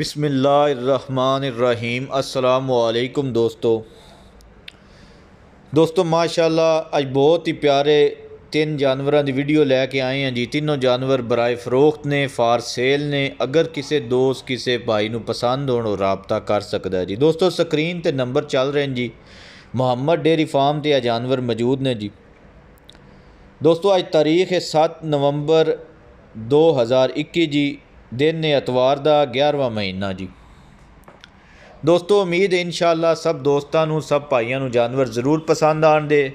बिसमीम अलकुम दोस्तों दोस्तों माशाला अज बहुत ही प्यारे तीन जानवरों की वीडियो लैके आए हैं जी तीनों जानवर बराए फरोख्त ने फार सेल ने अगर किसी दोस्त किसी भाई को पसंद हो रबता कर सकता है जी दोस्तों स्क्रीन पर नंबर चल रहे हैं जी मुहम्मद डेयरी फार्म से आ जानवर मौजूद ने जी दोस्तों अज तारीख है सत्त नवंबर दो हज़ार इक्की जी ਦਿਨ ਨੇ ਐਤਵਾਰ ਦਾ 11ਵਾਂ ਮਹੀਨਾ ਜੀ ਦੋਸਤੋ ਉਮੀਦ ਹੈ ਇਨਸ਼ਾਅੱਲਾ ਸਭ ਦੋਸਤਾਂ ਨੂੰ ਸਭ ਭਾਈਆਂ ਨੂੰ ਜਾਨਵਰ ਜ਼ਰੂਰ ਪਸੰਦ ਆਣਦੇ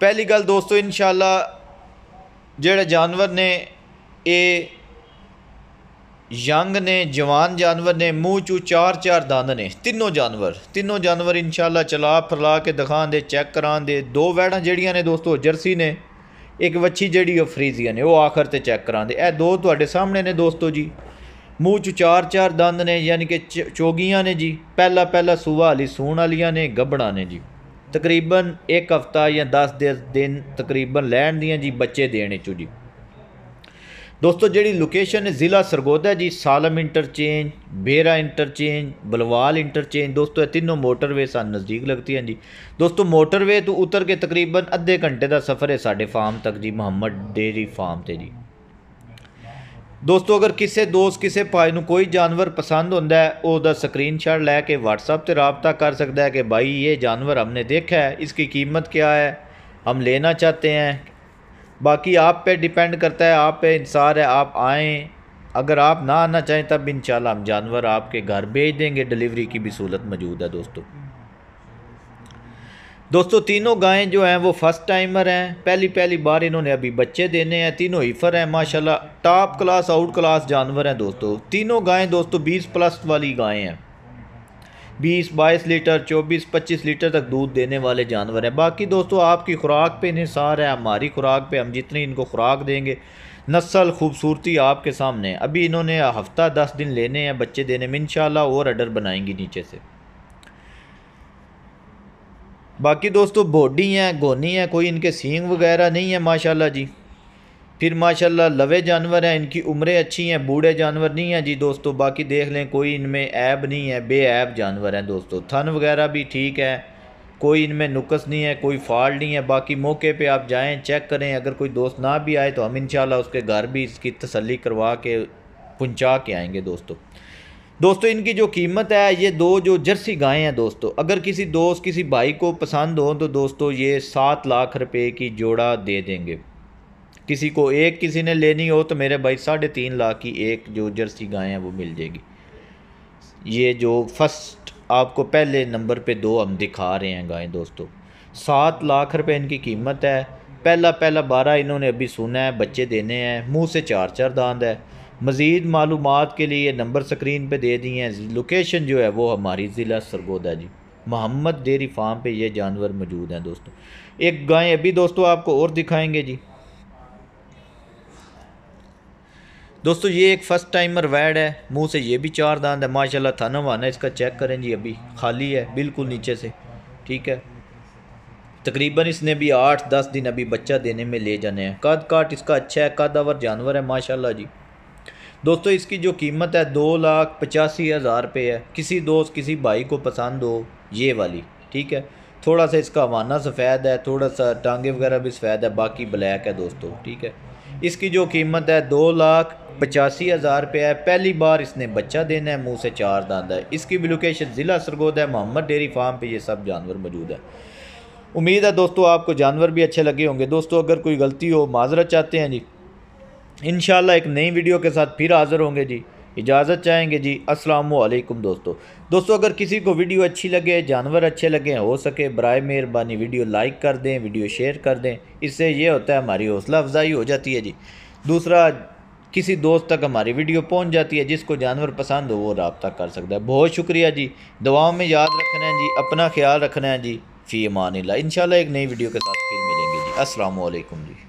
ਪਹਿਲੀ ਗੱਲ ਦੋਸਤੋ ਇਨਸ਼ਾਅੱਲਾ ਜਿਹੜੇ ਜਾਨਵਰ ਨੇ ਇਹ ਯੰਗ ਨੇ ਜਵਾਨ ਜਾਨਵਰ ਨੇ ਮੂੰਹ ਚੂ ਚਾਰ ਚਾਰ ਦੰਦ ਨੇ ਤਿੰਨੋਂ ਜਾਨਵਰ ਤਿੰਨੋਂ ਜਾਨਵਰ ਇਨਸ਼ਾਅੱਲਾ ਚਲਾ ਫਰਲਾ ਕੇ ਦਿਖਾਣ ਦੇ ਚੈੱਕ ਕਰਾਣ ਦੇ ਦੋ ਵੈੜਾਂ ਜਿਹੜੀਆਂ ਨੇ ਦੋਸਤੋ ਜਰਸੀ ਨੇ ਇੱਕ ਵੱਛੀ ਜਿਹੜੀ ਉਹ ਫਰੀਜ਼ੀਆ ਨੇ ਉਹ ਆਖਰ ਤੇ ਚੈੱਕ ਕਰਾਂਦੇ ਇਹ ਦੋ ਤੁਹਾਡੇ ਸਾਹਮਣੇ ਨੇ ਦੋਸਤੋ ਜੀ ਮੂੰਹ 'ਚ ਚਾਰ ਚਾਰ ਦੰਦ ਨੇ ਯਾਨੀ ਕਿ ਚੋਗੀਆਂ ਨੇ ਜੀ ਪਹਿਲਾ ਪਹਿਲਾ ਸੂਹਾ ਵਾਲੀ ਸੂਣ ਵਾਲੀਆਂ ਨੇ ਗੱਬੜਾਂ ਨੇ ਜੀ ਤਕਰੀਬਨ ਇੱਕ ਹਫਤਾ ਜਾਂ 10 ਦਿਨ ਤਕਰੀਬਨ ਲੈਣ ਦੀਆਂ ਜੀ ਬੱਚੇ ਦੇਣੇ ਚੋ ਜੀ ਦੋਸਤੋ ਜਿਹੜੀ ਲੋਕੇਸ਼ਨ ਹੈ ਜ਼ਿਲ੍ਹਾ Sargodha ji Salam interchange Bhera interchange Balwal interchange ਦੋਸਤੋ ਇਹ ਤਿੰਨੋਂ मोटरवे ਸਾਨੂੰ ਨਜ਼ਦੀਕ ਲੱਗਤੀ हैं जी दोस्तों मोटरवे ਤੋਂ ਉਤਰ ਕੇ ਤਕਰੀਬਨ ਅੱਧੇ ਘੰਟੇ ਦਾ ਸਫ਼ਰ ਹੈ ਸਾਡੇ ਫਾਰਮ ਤੱਕ ਜੀ ਮੁਹੰਮਦ ਡੇਰੀ ਫਾਰਮ ਤੇ ਜੀ ਦੋਸਤੋ ਅਗਰ ਕਿਸੇ ਦੋਸਤ ਕਿਸੇ ਭਾਈ ਨੂੰ ਕੋਈ ਜਾਨਵਰ ਪਸੰਦ ਹੁੰਦਾ ਹੈ ਉਹਦਾ ਸਕਰੀਨਸ਼ਾਟ ਲੈ ਕੇ WhatsApp ਤੇ رابطہ ਕਰ ਸਕਦਾ ਹੈ ਕਿ ਭਾਈ ਇਹ ਜਾਨਵਰ हमने देखा है इसकी कीमत क्या है हम लेना चाहते हैं बाकी आप पे डिपेंड करता है आप पे इंसार है आप आएँ अगर आप ना आना चाहें तब इन हम जानवर आपके घर भेज देंगे डिलीवरी की भी सहूलत मौजूद है दोस्तों दोस्तों तीनों गायें जो हैं वो फर्स्ट टाइमर हैं पहली पहली बार इन्होंने अभी बच्चे देने हैं तीनों हीफर हैं माशाल्लाह टॉप क्लास आउट क्लास जानवर हैं दोस्तों तीनों गायें दोस्तों 20 प्लस वाली गायें हैं बीस बाईस लीटर चौबीस पच्चीस लीटर तक दूध देने वाले जानवर हैं बाकी दोस्तों आपकी खुराक पे इसार है हमारी खुराक पे हम जितनी इनको खुराक देंगे नस्ल खूबसूरती आपके सामने अभी इन्होंने हफ्ता दस दिन लेने हैं बच्चे देने में इनशाला और अडर बनाएंगी नीचे से बाकी दोस्तों बॉडी हैं गोनी हैं कोई इनके सींग वगैरह नहीं है माशाल्लाह जी फिर माशाल्लाह लवे जानवर हैं इनकी उम्रें अच्छी हैं बूढ़े जानवर नहीं हैं जी दोस्तों बाकी देख लें कोई इनमें ऐब नहीं है बेऐब जानवर हैं दोस्तों थन वगैरह भी ठीक है कोई इनमें नुकस नहीं है कोई फॉल्ट नहीं है बाकी मौके पे आप जाएं चेक करें अगर कोई दोस्त ना भी आए तो हम इन उसके घर भी इसकी तसली करवा के पहुँचा के आएँगे दोस्तों दोस्तों इनकी जो कीमत है ये दो जो जर्सी गायें हैं दोस्तों अगर किसी दोस्त किसी भाई को पसंद हो तो दोस्तों ये सात लाख रुपये की जोड़ा दे देंगे किसी को एक किसी ने लेनी हो तो मेरे भाई साढ़े तीन लाख की एक जो जर्सी गाय है वो मिल जाएगी ये जो फर्स्ट आपको पहले नंबर पे दो हम दिखा रहे हैं गाय दोस्तों सात लाख रुपए इनकी कीमत है पहला पहला बारह इन्होंने अभी सुना है बच्चे देने हैं मुंह से चार चार दांद है मज़ीद मालूम के लिए नंबर स्क्रीन पे दे दिए हैं लोकेशन जो है वो हमारी ज़िला सरगोदा जी मोहम्मद डेरी फार्म पे ये जानवर मौजूद हैं दोस्तों एक गाय अभी दोस्तों आपको और दिखाएँगे जी दोस्तों ये एक फ़र्स्ट टाइमर वैड है मुंह से ये भी चार दांत है माशाल्लाह थाना वाना इसका चेक करें जी अभी खाली है बिल्कुल नीचे से ठीक है तकरीबन इसने भी आठ दस दिन अभी बच्चा देने में ले जाने हैं कद काट इसका अच्छा है कदावर जानवर है माशाल्लाह जी दोस्तों इसकी जो कीमत है दो लाख पचासी हज़ार रुपये है किसी दोस्त किसी भाई को पसंद हो ये वाली ठीक है थोड़ा सा इसका वाना सफ़ेद है थोड़ा सा टांगे वगैरह भी सफ़ेद है बाकी ब्लैक है दोस्तों ठीक है इसकी जो कीमत है दो लाख पचासी हज़ार रुपये है पहली बार इसने बच्चा देना है मुँह से चार दांत है इसकी भी लोकेशन ज़िला सरगोद है मोहम्मद डेयरी फार्म पर यह सब जानवर मौजूद है उम्मीद है दोस्तों आपको जानवर भी अच्छे लगे होंगे दोस्तों अगर कोई गलती हो माजरत चाहते हैं जी इन एक नई वीडियो के साथ फिर हाज़िर होंगे जी इजाज़त चाहेंगे जी अस्सलाम वालेकुम दोस्तों दोस्तों अगर किसी को वीडियो अच्छी लगे जानवर अच्छे लगे हो सके बरए मेहरबानी वीडियो लाइक कर दें वीडियो शेयर कर दें इससे ये होता है हमारी हौसला अफजाई हो जाती है जी दूसरा किसी दोस्त तक हमारी वीडियो पहुंच जाती है जिसको जानवर पसंद हो वो रबता कर सकता है बहुत शुक्रिया जी दवाओं में याद रखना है जी अपना ख्याल रखना है जी फ़ी ला इनशाला एक नई वीडियो के साथ फिर मिलेंगे जी असलकम जी